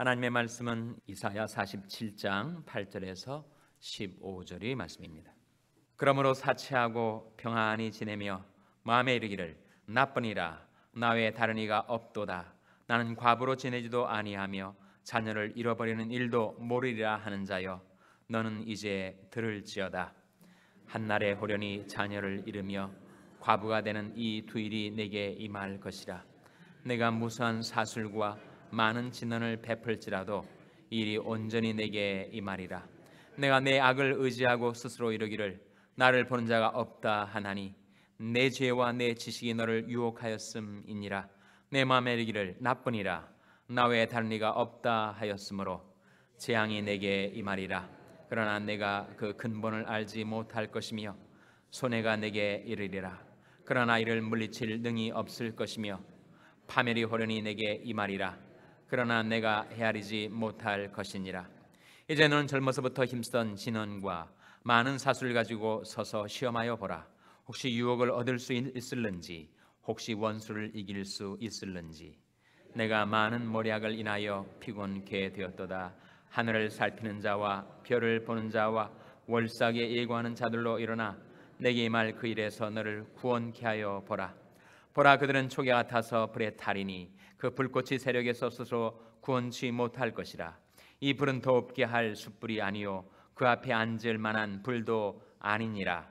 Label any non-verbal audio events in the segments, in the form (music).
하나님의 말씀은 이사야 47장 8절에서 15절의 말씀입니다. 그러므로 사치하고 평안히 지내며 마음에 이르기를 나뿐이라 나 외에 다른 이가 없도다 나는 과부로 지내지도 아니하며 자녀를 잃어버리는 일도 모르리라 하는 자여 너는 이제 들을지어다 한날에 호련히 자녀를 잃으며 과부가 되는 이 두 일이 내게 임할 것이라 내가 무수한 사술과 많은 진언을 베풀지라도 일이 온전히 내게 임하리라 내가 내 악을 의지하고 스스로 이르기를 나를 보는 자가 없다 하나니 내 죄와 내 지식이 너를 유혹하였음이니라 내 마음에 이르기를 나뿐이라 나 외에 다른 이가 없다 하였으므로 재앙이 내게 임하리라 그러나 내가 그 근본을 알지 못할 것이며 손해가 내게 이르리라 그러나 이를 물리칠 능이 없을 것이며 파멸이 호련히 내게 임하리라 그러나 내가 헤아리지 못할 것이니라. 이제 는 젊어서부터 힘쓰던 진언과 많은 사술을 가지고 서서 시험하여 보라. 혹시 유혹을 얻을 수 있을는지, 혹시 원수를 이길 수 있을는지. 내가 많은 모략을 인하여 피곤케 되었도다. 하늘을 살피는 자와 별을 보는 자와 월삭에 예고하는 자들로 일어나 내게 말 그 일에서 너를 구원케 하여 보라. 보라 그들은 초계 같아서 불에 타리니 그 불꽃이 세력에서 스스로 구원치 못할 것이라 이 불은 더럽게 할 숯불이 아니요 그 앞에 앉을 만한 불도 아니니라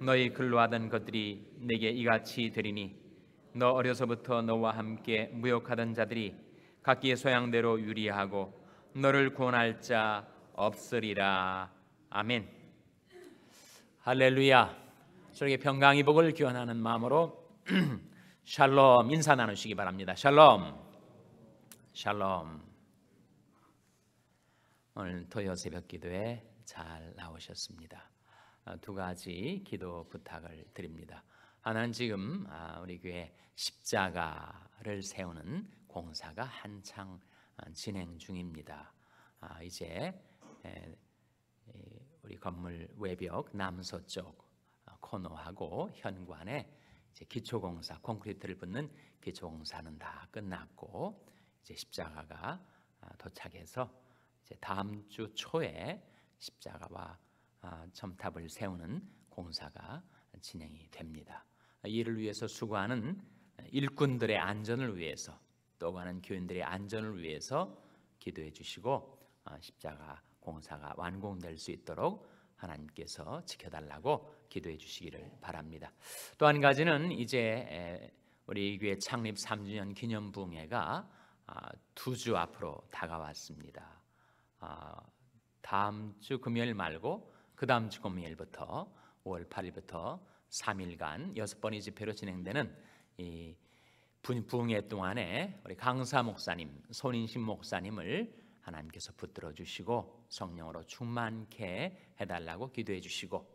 너희 근로하던 것들이 내게 이같이 되리니 너 어려서부터 너와 함께 무역하던 자들이 각기의 소양대로 유리하고 너를 구원할 자 없으리라 아멘 할렐루야 저에게 평강이 복을 기원하는 마음으로 (clears throat) 샬롬 인사 나누시기 바랍니다. 샬롬. 샬롬. 오늘 토요 새벽 기도에 잘 나오셨습니다. 어, 두 가지 기도 부탁을 드립니다. 하나는 지금 아, 우리 교회 십자가를 세우는 공사가 한창 아, 진행 중입니다. 아, 이제 우리 건물 외벽 남서쪽 어, 코너하고 현관에 이제 기초공사 콘크리트를 붓는 기초공사는 다 끝났고 이제 십자가가 아, 도착해서 이제 다음 주 초에 십자가와 아, 첨탑을 세우는 공사가 진행이 됩니다. 이를 위해서 수고하는 일꾼들의 안전을 위해서 또 가는 교인들의 안전을 위해서 기도해 주시고 아, 십자가 공사가 완공될 수 있도록 하나님께서 지켜달라고 기도해 주시기를 바랍니다. 또 한 가지는 이제 우리 교회 창립 3주년 기념 부흥회가 아, 두주 앞으로 다가왔습니다. 아, 다음 주 금요일 말고 그 다음 주 금요일부터 5월 8일부터 3일간 여섯 번의 집회로 진행되는 이 부흥회 동안에 우리 강사 목사님, 손인신 목사님을 하나님께서 붙들어 주시고 성령으로 충만케 해달라고 기도해 주시고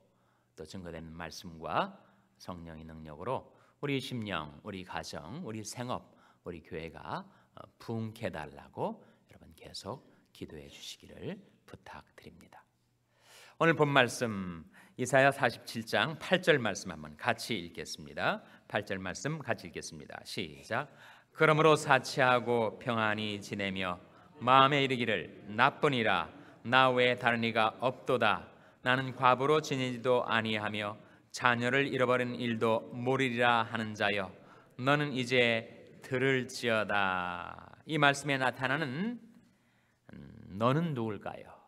또증거된 말씀과 성령의 능력으로 우리 심령, 우리 가정, 우리 생업, 우리 교회가 어, 부흥케 해달라고 여러분 계속 기도해 주시기를 부탁드립니다. 오늘 본 말씀 이사야 47장 8절 말씀 한번 같이 읽겠습니다. 8절 말씀 같이 읽겠습니다. 시작. 그러므로 사치하고 평안히 지내며 마음에 이르기를 나뿐이라 나 외에 다른 이가 없도다 나는 과부로 지내지도 아니하며 자녀를 잃어버린 일도 모리리라 하는 자여 너는 이제 들을지어다 이 말씀에 나타나는 음, 너는 누굴까요?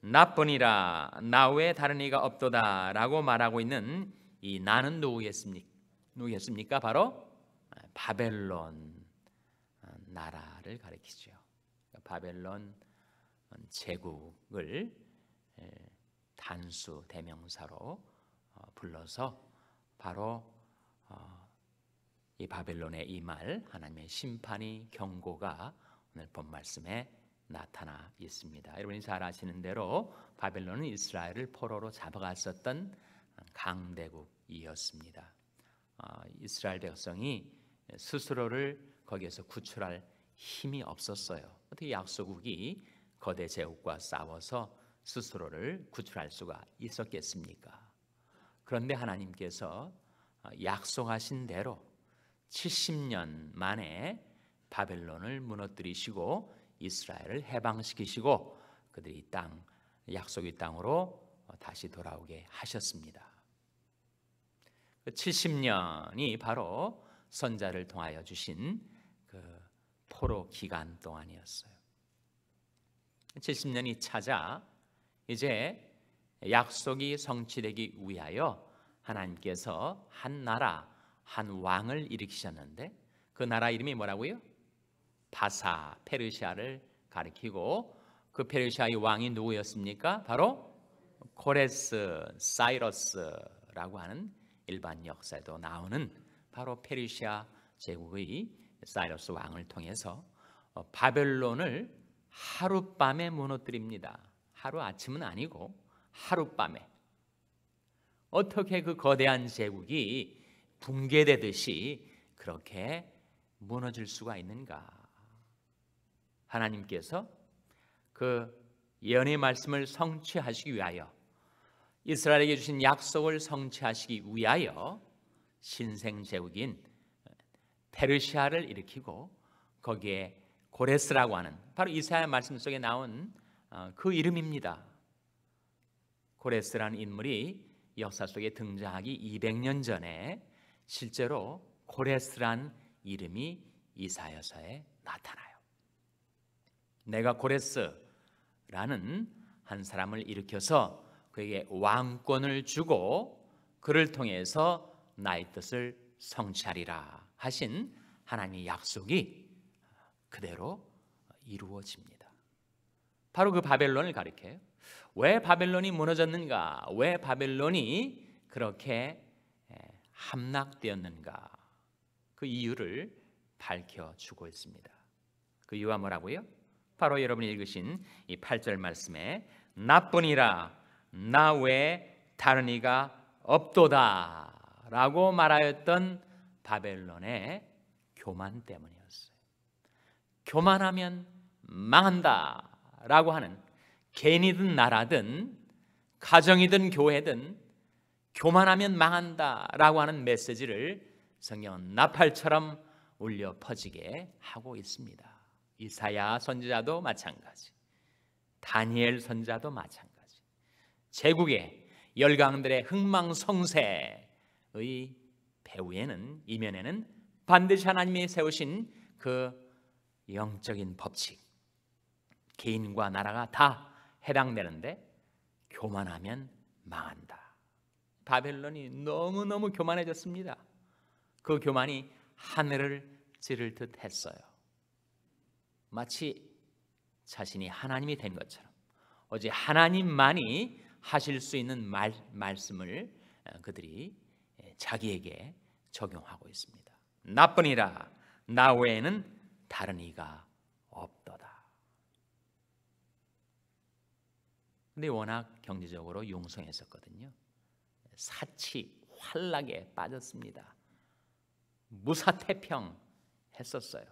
나뿐이라 나 외에 다른 이가 없도다 라고 말하고 있는 이 나는 누구겠습니까? 누구겠습니까? 바로 바벨론 나라를 가리키죠 바벨론 음, 제국을 단수 대명사로 어, 불러서 바로 어, 이 바벨론의 이 말 하나님의 심판이 경고가 오늘 본 말씀에 나타나 있습니다. 여러분이 잘 아시는 대로 바벨론은 이스라엘을 포로로 잡아갔었던 어, 강대국이었습니다. 이스라엘 백성이 스스로를 거기에서 구출할 힘이 없었어요. 어떻게 약소국이 거대 제국과 싸워서 스스로를 구출할 수가 있었겠습니까? 그런데 하나님께서 어, 약속하신 대로 70년 만에 바벨론을 무너뜨리시고 이스라엘을 해방시키시고 그들이 땅 약속의 땅으로 어, 다시 돌아오게 하셨습니다. 70년이 그 바로 선자를 통하여 주신 포로 기간 동안이었어요. 70년이 찾아 이제 약속이 성취되기 위하여 하나님께서 한 나라 한 왕을 일으키셨는데 그 나라 이름이 뭐라고요? 바사 페르시아를 가리키고 그 페르시아의 왕이 누구였습니까? 바로 고레스 사이러스라고 하는 일반 역사에도 나오는 바로 페르시아 제국의 사이러스 왕을 통해서 어, 바벨론을 하룻밤에 무너뜨립니다. 하루 아침은 아니고 하룻밤에 어떻게 그 거대한 제국이 붕괴되듯이 그렇게 무너질 수가 있는가? 하나님께서 그 예언의 말씀을 성취하시기 위하여 이스라엘에게 주신 약속을 성취하시기 위하여 신생 제국인 페르시아를 일으키고 거기에 고레스라고 하는 바로 이사야 말씀 속에 나온 어, 그 이름입니다. 고레스라는 인물이 역사 속에 등장하기 200년 전에 실제로 고레스란 이름이 이사야서에 나타나요. 내가 고레스라는 한 사람을 일으켜서 그에게 왕권을 주고 그를 통해서 나의 뜻을 성취하리라. 하신 하나님의 약속이 그대로 이루어집니다. 바로 그 바벨론을 가리켜요. 왜 바벨론이 무너졌는가? 왜 바벨론이 그렇게 함락되었는가? 그 이유를 밝혀 주고 있습니다. 그 이유가 뭐라고요? 바로 여러분이 읽으신 이 8절 말씀에 나뿐이라 나 외에 다른 이가 없도다라고 말하였던 바벨론의 교만 때문이었어요. 교만하면 망한다 라고 하는 개인이든 나라든 가정이든 교회든 교만하면 망한다 라고 하는 메시지를 성경은 나팔처럼 울려 퍼지게 하고 있습니다. 이사야 선지자도 마찬가지. 다니엘 선자도 마찬가지. 제국의 열강들의 흥망성쇠의 배후에는 이면에는 반드시 하나님이 세우신 그 영적인 법칙 개인과 나라가 다 해당되는데 교만하면 망한다. 바벨론이 너무너무 교만해졌습니다. 그 교만이 하늘을 찌를 듯 했어요. 마치 자신이 하나님이 된 것처럼 어제 하나님만이 하실 수 있는 말, 말씀을 어, 그들이 자기에게 적용하고 있습니다. 나뿐이라 나 외에는 다른 이가 없도다. 근데 워낙 경제적으로 융성했었거든요. 사치 환락에 빠졌습니다. 무사태평 했었어요.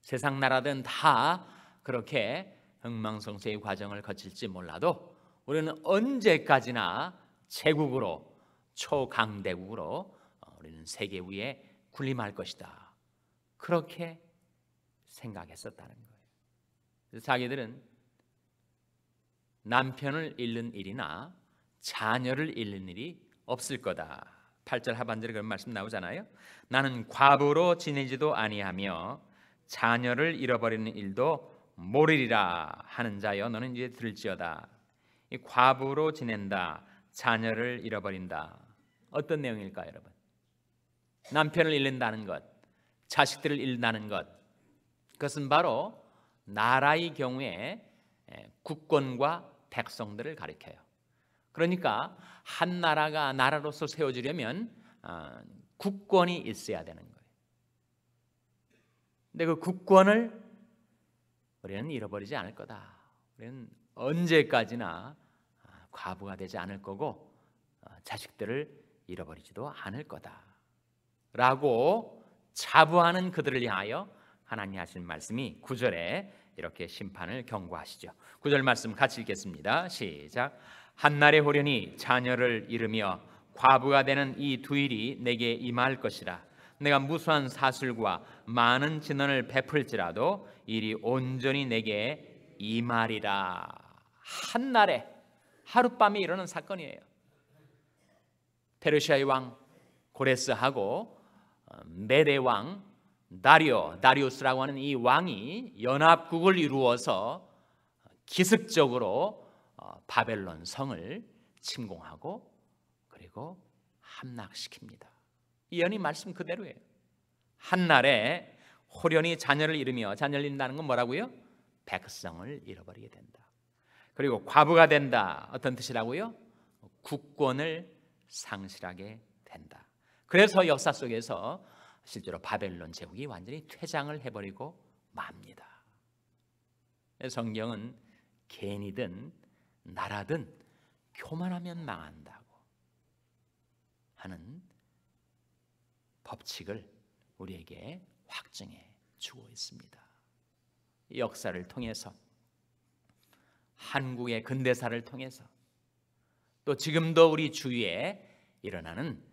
세상 나라든 다 그렇게 흥망성쇠의 과정을 거칠지 몰라도 우리는 언제까지나 제국으로 초강대국으로 우리는 세계 위에 군림할 것이다. 그렇게 생각했었다는 거예요. 그래서 자기들은 남편을 잃는 일이나 자녀를 잃는 일이 없을 거다. 8절 하반절에 그런 말씀 나오잖아요. 나는 과부로 지내지도 아니하며 자녀를 잃어버리는 일도 모르리라 하는 자여 너는 이제 들지어다 과부로 지낸다. 자녀를 잃어버린다. 어떤 내용일까 여러분? 남편을 잃는다는 것, 자식들을 잃는다는 것, 그것은 바로 나라의 경우에 국권과 백성들을 가리켜요. 그러니까 한 나라가 나라로서 세워지려면 어, 국권이 있어야 되는 거예요. 근데 그 국권을 우리는 잃어버리지 않을 거다. 우리는 언제까지나 어, 과부가 되지 않을 거고 어, 자식들을 잃어버리지도 않을 거다. 라고 자부하는 그들을 향하여 하나님 하신 말씀이 9절에 이렇게 심판을 경고하시죠. 9절 말씀 같이 읽겠습니다. 시작. 한날의 호련이 자녀를 잃으며 과부가 되는 이 두일이 내게 임할 것이라. 내가 무수한 사술과 많은 진언을 베풀지라도 일이 온전히 내게 임하리라. 한날에 하룻밤에 일어난 사건이에요. 페르시아의 왕 고레스하고 메대 왕 다리오 다리우스라고 하는 이 왕이 연합국을 이루어서 기습적으로 어, 바벨론 성을 침공하고 그리고 함락시킵니다. 예언이 말씀 그대로예요. 한날에 호련이 자녀를 잃으며 자녀를 잃는다는 건 뭐라고요? 백성을 잃어버리게 된다. 그리고 과부가 된다. 어떤 뜻이라고요? 국권을 상실하게 된다. 그래서 역사 속에서 실제로 바벨론 제국이 완전히 퇴장을 해버리고 맙니다. 성경은 개인이든 나라든 교만하면 망한다고 하는 법칙을 우리에게 확증해 주고 있습니다. 역사를 통해서 한국의 근대사를 통해서 또 지금도 우리 주위에 일어나는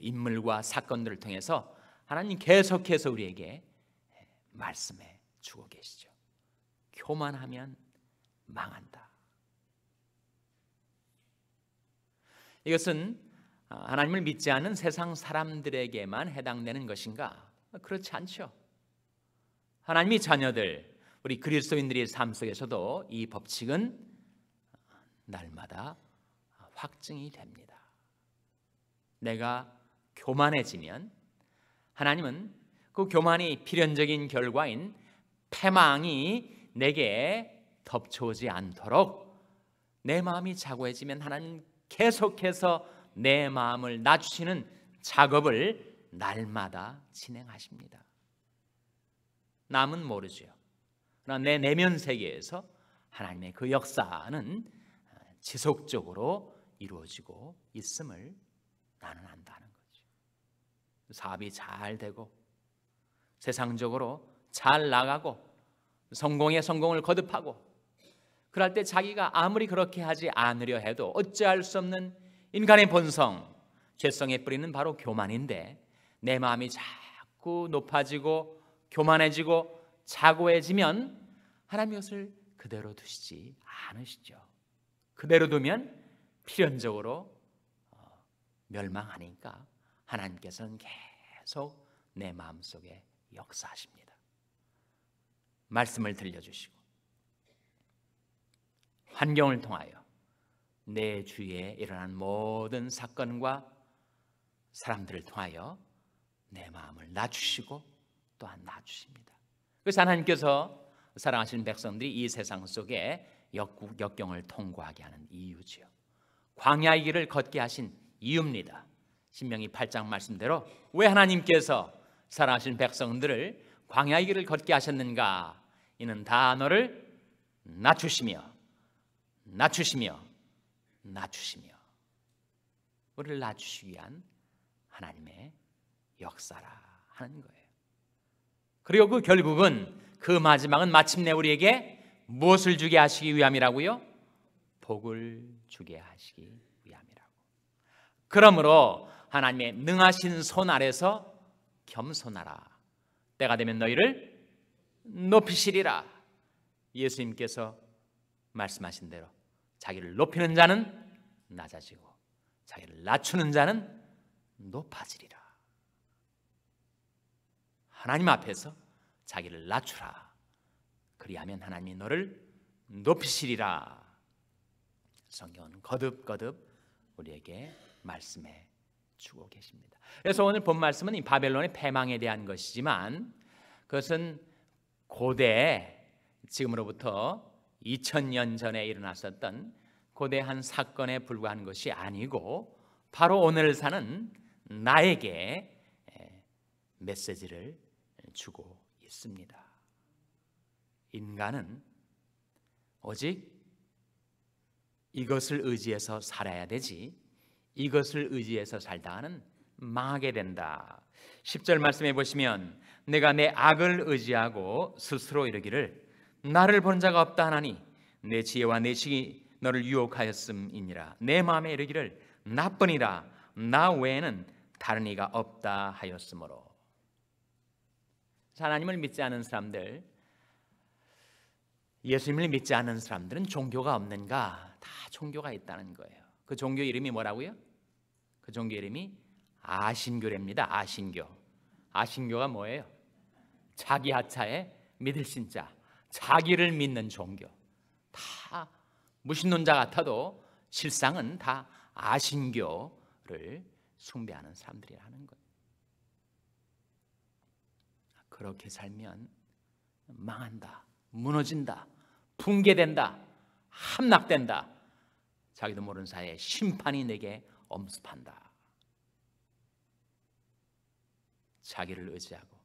인물과 사건들을 통해서 하나님 계속해서 우리에게 말씀해 주고 계시죠. 교만하면 망한다. 이것은 아, 하나님을 믿지 않는 세상 사람들에게만 해당되는 것인가? 그렇지 않죠. 하나님이 자녀들, 우리 그리스도인들의 삶 속에서도 이 법칙은 날마다 확증이 됩니다. 내가 교만해지면 하나님은 그 교만이 필연적인 결과인 패망이 내게 덮쳐오지 않도록 내 마음이 자고해지면 하나님 계속해서 내 마음을 낮추시는 작업을 날마다 진행하십니다. 남은 모르죠. 그러나 내 내면 세계에서 하나님의 그 역사는 지속적으로 이루어지고 있음을 나는 안다는 사업이 잘 되고 세상적으로 잘 나가고 성공에 성공을 거듭하고 그럴 때 자기가 아무리 그렇게 하지 않으려 해도 어찌할 수 없는 인간의 본성, 죄성의 뿌리는 바로 교만인데 내 마음이 자꾸 높아지고 교만해지고 자고해지면 하나님 이것을 그대로 두시지 않으시죠. 그대로 두면 필연적으로 어, 멸망하니까 하나님께서는 계속 내 마음속에 역사하십니다. 말씀을 들려주시고 환경을 통하여 내 주위에 일어난 모든 사건과 사람들을 통하여 내 마음을 낮추시고 또한 낮추십니다. 그래서 하나님께서 사랑하시는 백성들이 이 세상 속에 역경을 통과하게 하는 이유지요. 광야의 길을 걷게 하신 이유입니다. 신명이 8장 말씀대로 왜 하나님께서 사랑하신 백성들을 광야의 길을 걷게 하셨는가? 이는 단어를 낮추시며 낮추시며 낮추시며 우리를 낮추시기 위한 하나님의 역사라 하는 거예요. 그리고 그 결국은 그 마지막은 마침내 우리에게 무엇을 주게 하시기 위함이라고요? 복을 주게 하시기 위함이라고. 그러므로 하나님의 능하신 손 아래서 겸손하라. 때가 되면 너희를 높이시리라. 예수님께서 말씀하신 대로 자기를 높이는 자는 낮아지고 자기를 낮추는 자는 높아지리라. 하나님 앞에서 자기를 낮추라. 그리하면 하나님이 너를 높이시리라. 성경은 거듭거듭 우리에게 말씀해 주고 계십니다. 그래서 오늘 본 말씀은 이 바벨론의 패망에 대한 것이지만 그것은 고대 지금으로부터 2000년 전에 일어났었던 고대한 사건에 불과한 것이 아니고 바로 오늘 사는 나에게 메시지를 주고 있습니다. 인간은 오직 이것을 의지해서 살아야 되지 이것을 의지해서 살다하는 망하게 된다. 10절 말씀해 보시면 내가 내 악을 의지하고 스스로 이르기를 나를 본 자가 없다 하나니 내 지혜와 내 식이 너를 유혹하였음이니라 내 마음에 이르기를 나뿐이라 나 외에는 다른 이가 없다 하였으므로 하나님을 믿지 않은 사람들 예수님을 믿지 않은 사람들은 종교가 없는가 다 종교가 있다는 거예요 그 종교 이름이 뭐라고요? 그 종교 이름이 아신교랍니다. 아신교. 아신교가 뭐예요? 자기 하차에 믿을 신자. 자기를 믿는 종교. 다 무신론자 같아도 실상은 다 아신교를 숭배하는 사람들이라는 거예요. 그렇게 살면 망한다, 무너진다, 붕괴된다, 함락된다. 자기도 모르는 사이에 심판이 내게 엄습한다. 자기를 의지하고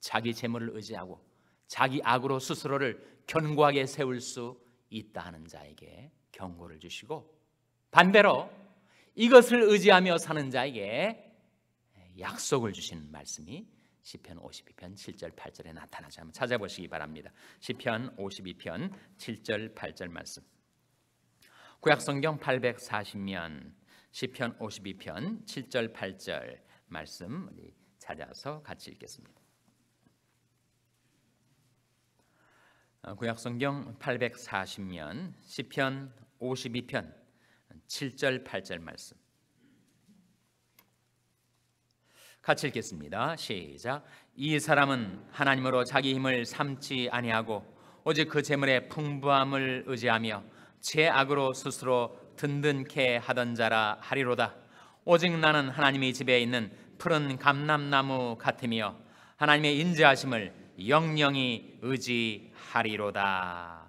자기 재물을 의지하고 자기 악으로 스스로를 견고하게 세울 수 있다 는 자에게 경고를 주시고 반대로 이것을 의지하며 사는 자에게 약속을 주신 말씀이 시편 52편 7절 8절에 나타나죠. 한번 찾아보시기 바랍니다. 시편 52편 7절 8절 말씀. 구약성경 840면 시편 52편 7절 8절 말씀 우리 찾아서 같이 읽겠습니다. 어, 구약 성경 840년 시편 52편 7절 8절 말씀. 같이 읽겠습니다. 시작. 이 사람은 하나님으로 자기 힘을 삼지 아니하고 오직 그 재물의 풍부함을 의지하며 제 악으로 스스로 든든케 하던 자라 하리로다. 오직 나는 하나님의 집에 있는 푸른 감람나무 같으며 하나님의 인자하심을 영영이 의지하리로다.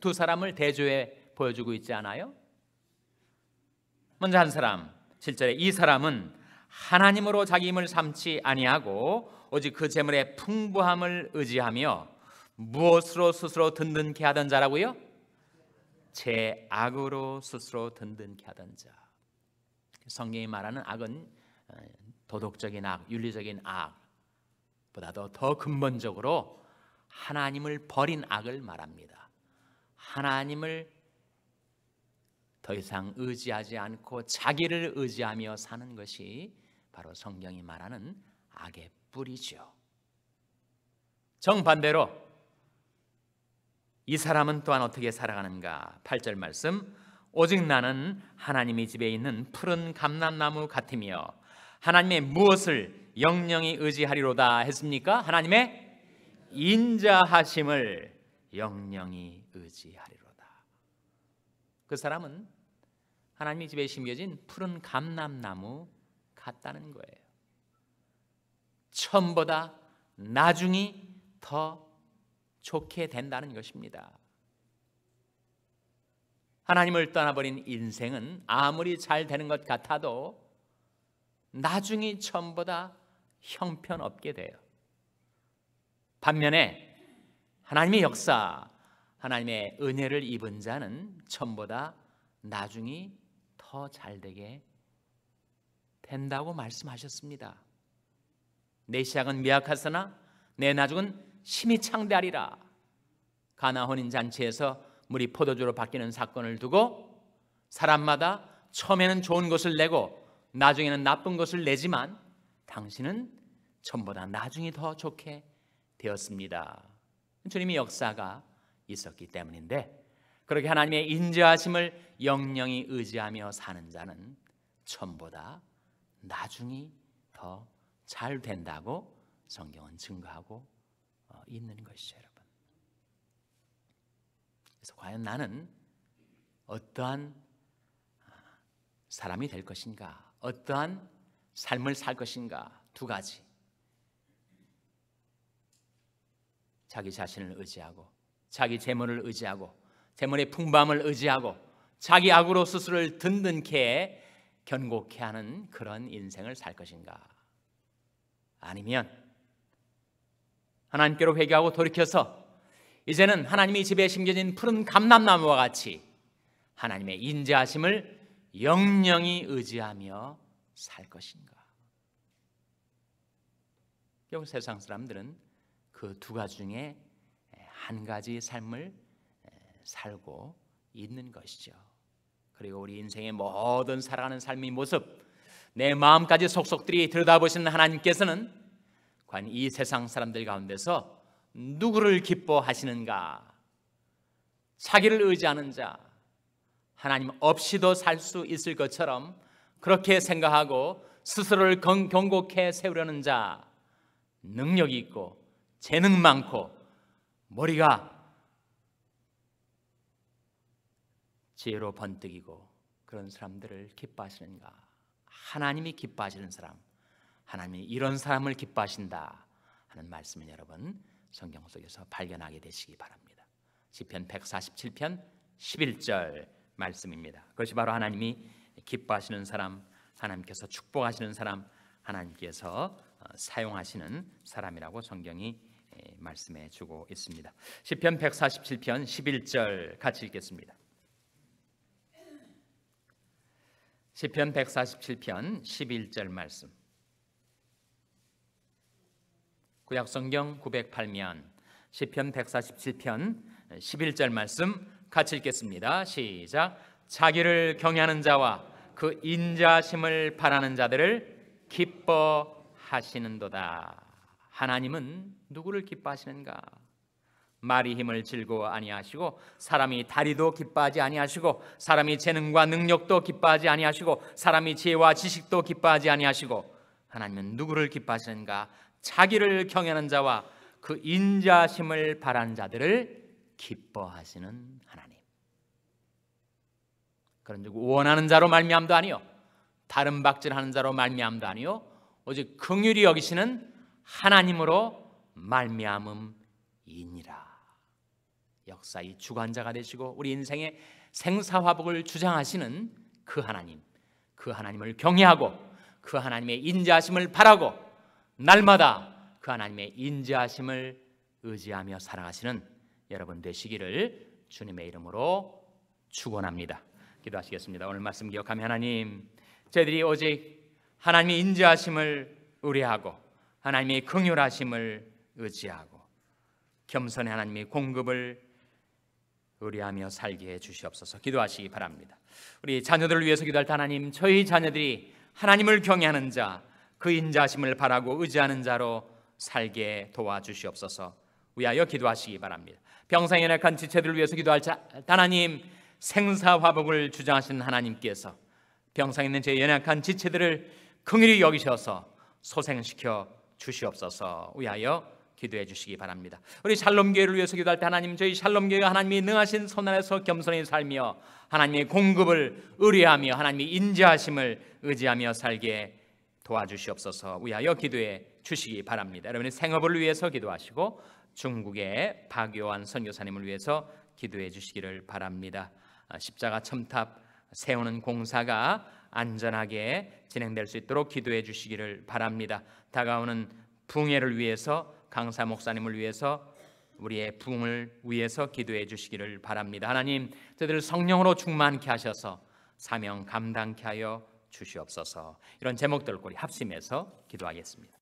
두 사람을 대조해 보여주고 있지 않아요? 먼저 한 사람, 7절에 이 사람은 하나님으로 자기 힘을 삼지 아니하고 오직 그 재물의 풍부함을 의지하며 무엇으로 스스로 든든케 하던 자라고요? 제 악으로 스스로 든든케 하던 자. 성경이 말하는 악은 어, 도덕적인 악, 윤리적인 악보다도 더 근본적으로 하나님을 버린 악을 말합니다. 하나님을 더 이상 의지하지 않고 자기를 의지하며 사는 것이 바로 성경이 말하는 악의 뿌리죠. 정반대로 이 사람은 또한 어떻게 살아가는가? 8절 말씀. 오직 나는 하나님의 집에 있는 푸른 감람나무 같으며 하나님의 무엇을 영영이 의지하리로다 했습니까? 하나님의 인자하심을 영영이 의지하리로다. 그 사람은 하나님의 집에 심겨진 푸른 감람나무 같다는 거예요. 처음보다 나중이 더 좋게 된다는 것입니다. 하나님을 떠나버린 인생은 아무리 잘 되는 것 같아도 나중이 전보다 형편없게 돼요. 반면에 하나님의 역사, 하나님의 은혜를 입은 자는 전보다 나중이 더 잘 되게 된다고 말씀하셨습니다. 내 시작은 미약하으나 내 나중은 심히 창대하리라. 가나 혼인 잔치에서 물이 포도주로 바뀌는 사건을 두고 사람마다 처음에는 좋은 것을 내고 나중에는 나쁜 것을 내지만 당신은 전보다 나중이 더 좋게 되었습니다. 주님의 역사가 있었기 때문인데 그렇게 하나님의 인자하심을 영영이 의지하며 사는 자는 전보다 나중이 더 잘 된다고 성경은 증거하고 있는 것이죠, 여러분. 그래서 과연 나는 어떠한 아, 사람이 될 것인가, 어떠한 삶을 살 것인가 두 가지. 자기 자신을 의지하고, 자기 재물을 의지하고, 재물의 풍부함을 의지하고, 자기 악으로 스스로를 든든케 견고케 하는 그런 인생을 살 것인가? 아니면 하나님께로 회개하고 돌이켜서 이제는 하나님이 집에 심겨진 푸른 감람나무와 같이 하나님의 인자하심을 영영히 의지하며 살 것인가? 결국 세상 사람들은 그 두 가지 중에 한 가지 삶을 살고 있는 것이죠. 그리고 우리 인생의 모든 살아가는 삶의 모습, 내 마음까지 속속들이 들여다보시는 하나님께서는 관이 세상 사람들 가운데서 누구를 기뻐하시는가? 자기를 의지하는 자, 하나님 없이도 살 수 있을 것처럼 그렇게 생각하고 스스로를 경곡해 세우려는 자, 능력이 있고 재능 많고 머리가 지혜로 번뜩이고 그런 사람들을 기뻐하시는가? 하나님이 기뻐하시는 사람. 하나님이 이런 사람을 기뻐하신다 하는 말씀을 여러분 성경 속에서 발견하게 되시기 바랍니다. 시편 147편 11절 말씀입니다. 그것이 바로 하나님이 기뻐하시는 사람, 하나님께서 축복하시는 사람, 하나님께서 어, 사용하시는 사람이라고 성경이 말씀해 주고 있습니다. 시편 147편 11절 같이 읽겠습니다. 시편 147편 11절 말씀. 구약 성경 908면 시편 147편 11절 말씀 같이 읽겠습니다. 시작. 자기를 경외하는 자와 그 인자심을 바라는 자들을 기뻐하시는도다. 하나님은 누구를 기뻐하시는가? 말이 힘을 즐거 아니하시고 사람이 다리도 기뻐하지 아니하시고 사람이 재능과 능력도 기뻐하지 아니하시고 사람이 지혜와 지식도 기뻐하지 아니하시고 하나님은 누구를 기뻐하시는가? 자기를 경외하는 자와 그 인자심을 바라는 자들을 기뻐하시는 하나님. 그런즉 원하는 자로 말미암도 아니요 다른 박질하는 자로 말미암도 아니요 오직 긍휼히 여기시는 하나님으로 말미암음이니라. 역사의 주관자가 되시고 우리 인생의 생사화복을 주장하시는 그 하나님, 그 하나님을 경외하고 그 하나님의 인자심을 바라고 날마다 그 하나님의 인자하심을 의지하며 살아가시는 여러분 되시기를 주님의 이름으로 축원합니다. 기도하시겠습니다. 오늘 말씀 기억하며 하나님, 저희들이 오직 하나님의 인자하심을 의뢰하고 하나님의 긍휼하심을 의지하고 겸손의 하나님의 공급을 의뢰하며 살게 해 주시옵소서. 기도하시기 바랍니다. 우리 자녀들을 위해서 기도할 때 하나님, 저희 자녀들이 하나님을 경외하는 자, 그 인자심을 바라고 의지하는 자로 살게 도와주시옵소서. 위하여 기도하시기 바랍니다. 병상에 약한 지체들을 위해서 기도할 자, 하나님 생사화복을 주장하신 하나님께서 병상에 있는 제 연약한 지체들을 긍휼히 여기셔서 소생시켜 주시옵소서. 위하여 기도해 주시기 바랍니다. 우리 샬롬교회를 위해서 기도할 때 하나님 저희 샬롬교회가 하나님이 능하신 손 안에서 겸손히 살며 하나님의 공급을 의뢰하며 하나님의 인자하심을 의지하며 살게 도와주시옵소서 위하여 기도해 주시기 바랍니다. 여러분의 생업을 위해서 기도하시고 중국의 박요한 선교사님을 위해서 기도해 주시기를 바랍니다. 아, 십자가 첨탑 세우는 공사가 안전하게 진행될 수 있도록 기도해 주시기를 바랍니다. 다가오는 붕해를 위해서 강사 목사님을 위해서 우리의 붕을 위해서 기도해 주시기를 바랍니다. 하나님, 저들을 성령으로 충만케 하셔서 사명 감당케 하여 주시옵소서. 이런 제목들 꼬리 합심해서 기도하겠습니다.